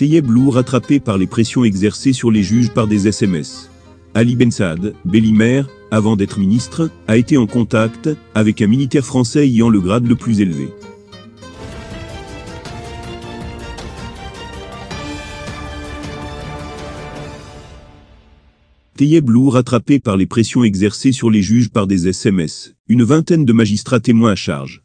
Tayeb Lou rattrapé par les pressions exercées sur les juges par des SMS. Ali Ben Saad, avant d'être ministre, a été en contact avec un militaire français ayant le grade le plus élevé. Tayeb Lou rattrapé par les pressions exercées sur les juges par des SMS. Une vingtaine de magistrats témoins à charge.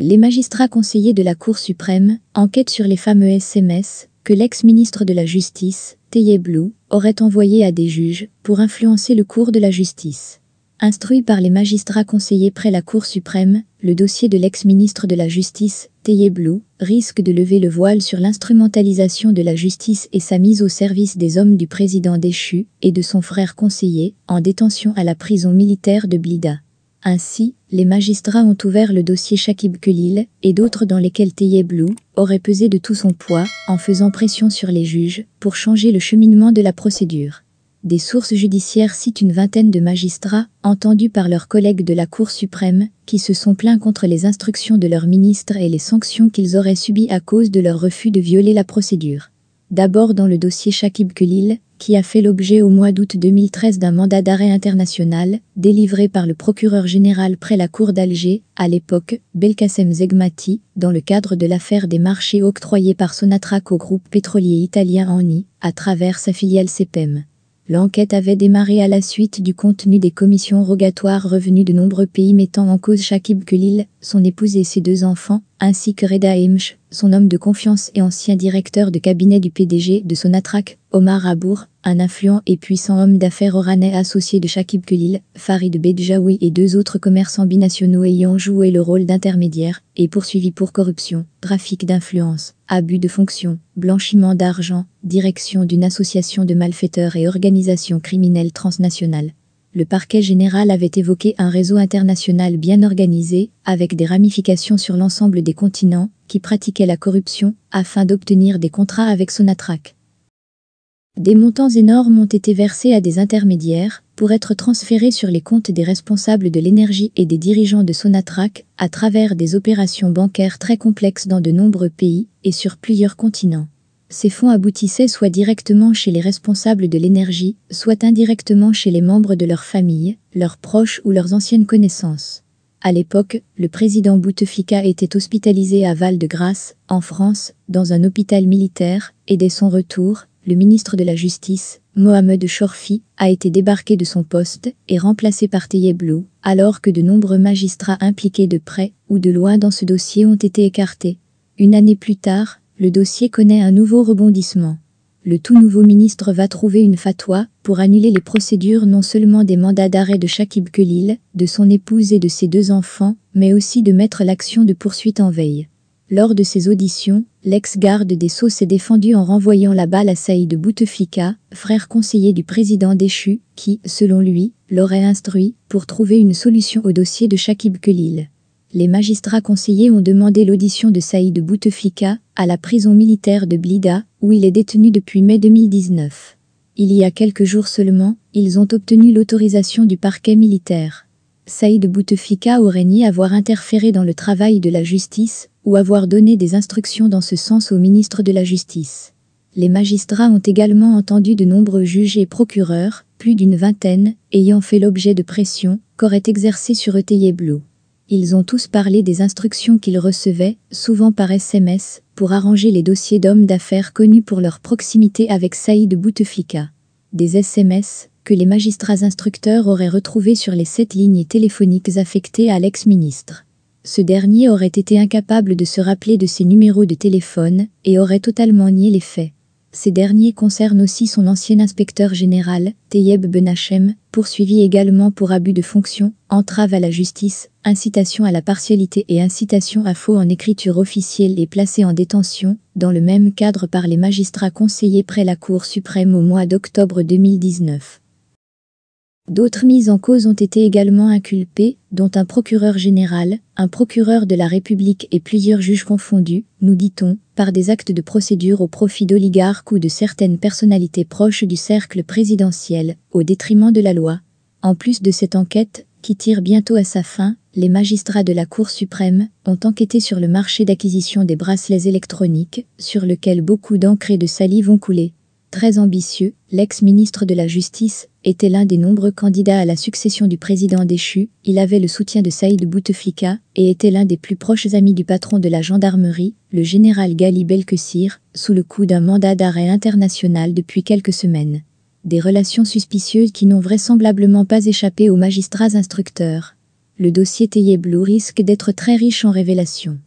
Les magistrats conseillers de la Cour suprême enquêtent sur les fameux SMS que l'ex-ministre de la Justice, Teye Blou, aurait envoyés à des juges pour influencer le cours de la justice. Instruit par les magistrats conseillers près la Cour suprême, le dossier de l'ex-ministre de la Justice, Teye Blou, risque de lever le voile sur l'instrumentalisation de la justice et sa mise au service des hommes du président déchu et de son frère conseiller en détention à la prison militaire de Blida. Ainsi, les magistrats ont ouvert le dossier Shakib Kulil et d'autres dans lesquels Lou, aurait pesé de tout son poids en faisant pression sur les juges pour changer le cheminement de la procédure. Des sources judiciaires citent une vingtaine de magistrats entendus par leurs collègues de la Cour suprême qui se sont plaints contre les instructions de leurs ministres et les sanctions qu'ils auraient subies à cause de leur refus de violer la procédure. D'abord dans le dossier Shakib Kulil, qui a fait l'objet au mois d'août 2013 d'un mandat d'arrêt international, délivré par le procureur général près la cour d'Alger, à l'époque, Belkacem Zegmati, dans le cadre de l'affaire des marchés octroyés par Sonatrach au groupe pétrolier italien Eni, à travers sa filiale CEPEM. L'enquête avait démarré à la suite du contenu des commissions rogatoires revenues de nombreux pays mettant en cause Shakib Kulil, son épouse et ses deux enfants, ainsi que Reda Hemch, son homme de confiance et ancien directeur de cabinet du PDG de Sonatrach, Omar Abour, un influent et puissant homme d'affaires oranais associé de Shakib Kulil, Farid Bedjaoui et deux autres commerçants binationaux ayant joué le rôle d'intermédiaire, et poursuivi pour corruption, trafic d'influence, abus de fonction, blanchiment d'argent, direction d'une association de malfaiteurs et organisation criminelle transnationale. Le parquet général avait évoqué un réseau international bien organisé, avec des ramifications sur l'ensemble des continents, qui pratiquait la corruption afin d'obtenir des contrats avec Sonatrach. Des montants énormes ont été versés à des intermédiaires pour être transférés sur les comptes des responsables de l'énergie et des dirigeants de Sonatrach à travers des opérations bancaires très complexes dans de nombreux pays et sur plusieurs continents. Ces fonds aboutissaient soit directement chez les responsables de l'énergie, soit indirectement chez les membres de leur famille, leurs proches ou leurs anciennes connaissances. À l'époque, le président Bouteflika était hospitalisé à Val-de-Grâce, en France, dans un hôpital militaire, et dès son retour, le ministre de la Justice, Mohamed Chorfi, a été débarqué de son poste et remplacé par blou alors que de nombreux magistrats impliqués de près ou de loin dans ce dossier ont été écartés. Une année plus tard, le dossier connaît un nouveau rebondissement. Le tout nouveau ministre va trouver une fatwa pour annuler les procédures non seulement des mandats d'arrêt de Shakib Kelil, de son épouse et de ses deux enfants, mais aussi de mettre l'action de poursuite en veille. Lors de ces auditions, l'ex-garde des Sceaux s'est défendu en renvoyant la balle à Saïd Bouteflika, frère conseiller du président déchu, qui, selon lui, l'aurait instruit pour trouver une solution au dossier de Shakib Khalil. Les magistrats conseillers ont demandé l'audition de Saïd Bouteflika à la prison militaire de Blida, où il est détenu depuis mai 2019. Il y a quelques jours seulement, ils ont obtenu l'autorisation du parquet militaire. Saïd Bouteflika aurait nié avoir interféré dans le travail de la justice ou avoir donné des instructions dans ce sens au ministre de la Justice. Les magistrats ont également entendu de nombreux juges et procureurs, plus d'une vingtaine, ayant fait l'objet de pressions qu'auraient exercées sur Eteye Ils ont tous parlé des instructions qu'ils recevaient, souvent par SMS, pour arranger les dossiers d'hommes d'affaires connus pour leur proximité avec Saïd Bouteflika. Des SMS que les magistrats instructeurs auraient retrouvés sur les sept lignes téléphoniques affectées à l'ex-ministre ce dernier aurait été incapable de se rappeler de ses numéros de téléphone et aurait totalement nié les faits. Ces derniers concernent aussi son ancien inspecteur général, Teyeb Benachem, poursuivi également pour abus de fonction, entrave à la justice, incitation à la partialité et incitation à faux en écriture officielle et placé en détention, dans le même cadre par les magistrats conseillers près la Cour suprême au mois d'octobre 2019. D'autres mises en cause ont été également inculpées, dont un procureur général, un procureur de la République et plusieurs juges confondus, nous dit-on, par des actes de procédure au profit d'oligarques ou de certaines personnalités proches du cercle présidentiel, au détriment de la loi. En plus de cette enquête, qui tire bientôt à sa fin, les magistrats de la Cour suprême ont enquêté sur le marché d'acquisition des bracelets électroniques, sur lequel beaucoup d'encre et de salive vont couler. Très ambitieux, l'ex-ministre de la Justice était l'un des nombreux candidats à la succession du président déchu, il avait le soutien de Saïd Bouteflika et était l'un des plus proches amis du patron de la gendarmerie, le général Gali Belkessir, sous le coup d'un mandat d'arrêt international depuis quelques semaines. Des relations suspicieuses qui n'ont vraisemblablement pas échappé aux magistrats instructeurs. Le dossier Tayeb risque d'être très riche en révélations.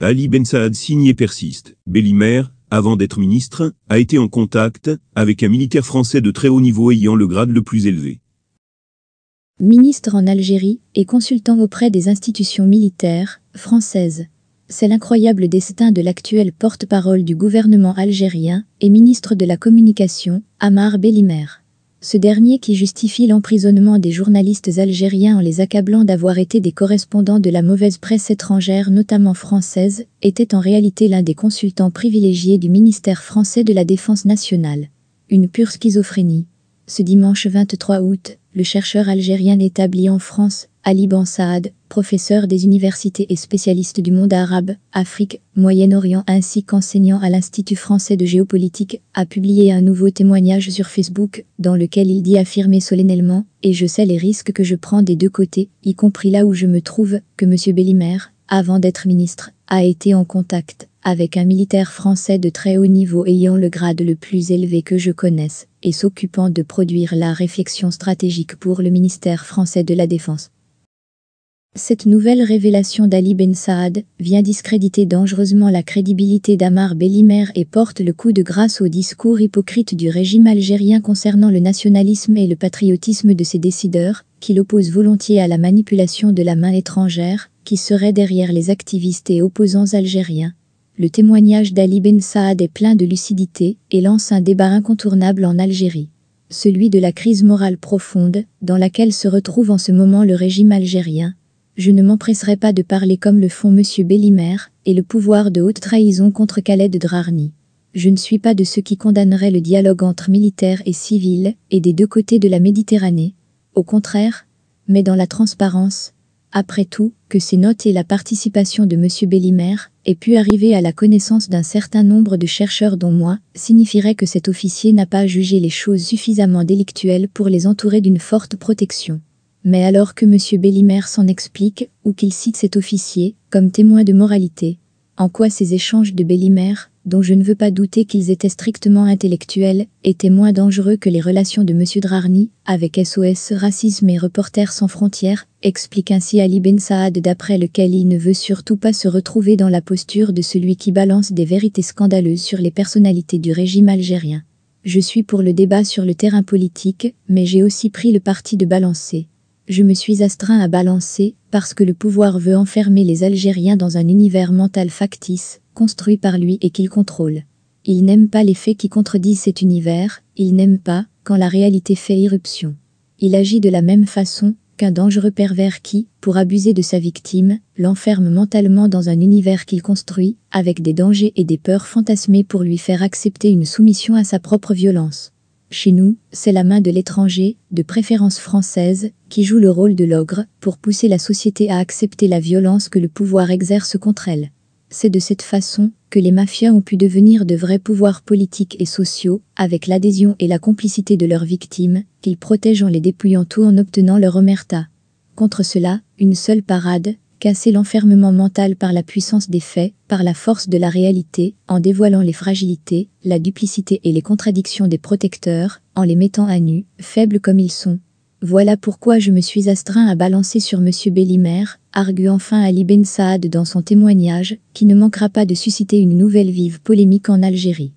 Ali Ben Saad et persiste. Bélimer, avant d'être ministre, a été en contact avec un militaire français de très haut niveau ayant le grade le plus élevé. Ministre en Algérie et consultant auprès des institutions militaires françaises. C'est l'incroyable destin de l'actuel porte-parole du gouvernement algérien et ministre de la Communication, Amar Bélimer ce dernier qui justifie l'emprisonnement des journalistes algériens en les accablant d'avoir été des correspondants de la mauvaise presse étrangère, notamment française, était en réalité l'un des consultants privilégiés du ministère français de la Défense nationale. Une pure schizophrénie. Ce dimanche 23 août, le chercheur algérien établi en France, Ali professeur des universités et spécialiste du monde arabe, Afrique, Moyen-Orient ainsi qu'enseignant à l'Institut français de géopolitique, a publié un nouveau témoignage sur Facebook dans lequel il dit affirmer solennellement « Et je sais les risques que je prends des deux côtés, y compris là où je me trouve, que M. Bellimer, avant d'être ministre, a été en contact avec un militaire français de très haut niveau ayant le grade le plus élevé que je connaisse et s'occupant de produire la réflexion stratégique pour le ministère français de la Défense. Cette nouvelle révélation d'Ali Ben Saad vient discréditer dangereusement la crédibilité d'Amar Bellimer et porte le coup de grâce au discours hypocrite du régime algérien concernant le nationalisme et le patriotisme de ses décideurs, qui l'opposent volontiers à la manipulation de la main étrangère, qui serait derrière les activistes et opposants algériens. Le témoignage d'Ali Ben Saad est plein de lucidité et lance un débat incontournable en Algérie. Celui de la crise morale profonde dans laquelle se retrouve en ce moment le régime algérien, je ne m'empresserai pas de parler comme le font M. Bellimer et le pouvoir de haute trahison contre Khaled Drarni. Je ne suis pas de ceux qui condamneraient le dialogue entre militaires et civils et des deux côtés de la Méditerranée. Au contraire, mais dans la transparence, après tout, que ces notes et la participation de M. Bellimer aient pu arriver à la connaissance d'un certain nombre de chercheurs dont moi, signifierait que cet officier n'a pas jugé les choses suffisamment délictuelles pour les entourer d'une forte protection. Mais alors que M. Bellimer s'en explique, ou qu'il cite cet officier, comme témoin de moralité, en quoi ces échanges de Bellimer, dont je ne veux pas douter qu'ils étaient strictement intellectuels, étaient moins dangereux que les relations de M. Drarni, avec SOS Racisme et Reporters sans frontières, explique ainsi Ali Ben Saad d'après lequel il ne veut surtout pas se retrouver dans la posture de celui qui balance des vérités scandaleuses sur les personnalités du régime algérien. Je suis pour le débat sur le terrain politique, mais j'ai aussi pris le parti de balancer je me suis astreint à balancer, parce que le pouvoir veut enfermer les Algériens dans un univers mental factice, construit par lui et qu'il contrôle. Il n'aime pas les faits qui contredisent cet univers, il n'aime pas quand la réalité fait irruption. Il agit de la même façon qu'un dangereux pervers qui, pour abuser de sa victime, l'enferme mentalement dans un univers qu'il construit, avec des dangers et des peurs fantasmées pour lui faire accepter une soumission à sa propre violence. Chez nous, c'est la main de l'étranger, de préférence française, qui joue le rôle de l'ogre pour pousser la société à accepter la violence que le pouvoir exerce contre elle. C'est de cette façon que les mafias ont pu devenir de vrais pouvoirs politiques et sociaux, avec l'adhésion et la complicité de leurs victimes, qu'ils protègent en les dépouillant tout en obtenant leur omerta. Contre cela, une seule parade, casser l'enfermement mental par la puissance des faits, par la force de la réalité, en dévoilant les fragilités, la duplicité et les contradictions des protecteurs, en les mettant à nu, faibles comme ils sont. Voilà pourquoi je me suis astreint à balancer sur M. Bellimer, argue enfin Ali Ben Saad dans son témoignage, qui ne manquera pas de susciter une nouvelle vive polémique en Algérie.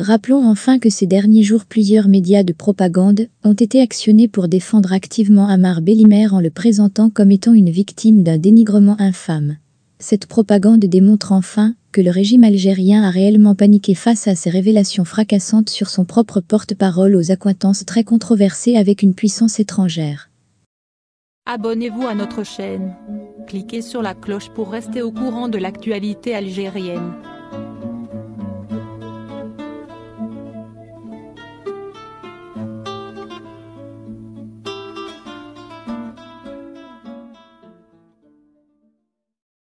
Rappelons enfin que ces derniers jours plusieurs médias de propagande ont été actionnés pour défendre activement Amar Bellimer en le présentant comme étant une victime d'un dénigrement infâme. Cette propagande démontre enfin que le régime algérien a réellement paniqué face à ces révélations fracassantes sur son propre porte-parole aux accointances très controversées avec une puissance étrangère. Abonnez-vous à notre chaîne. Cliquez sur la cloche pour rester au courant de l'actualité algérienne.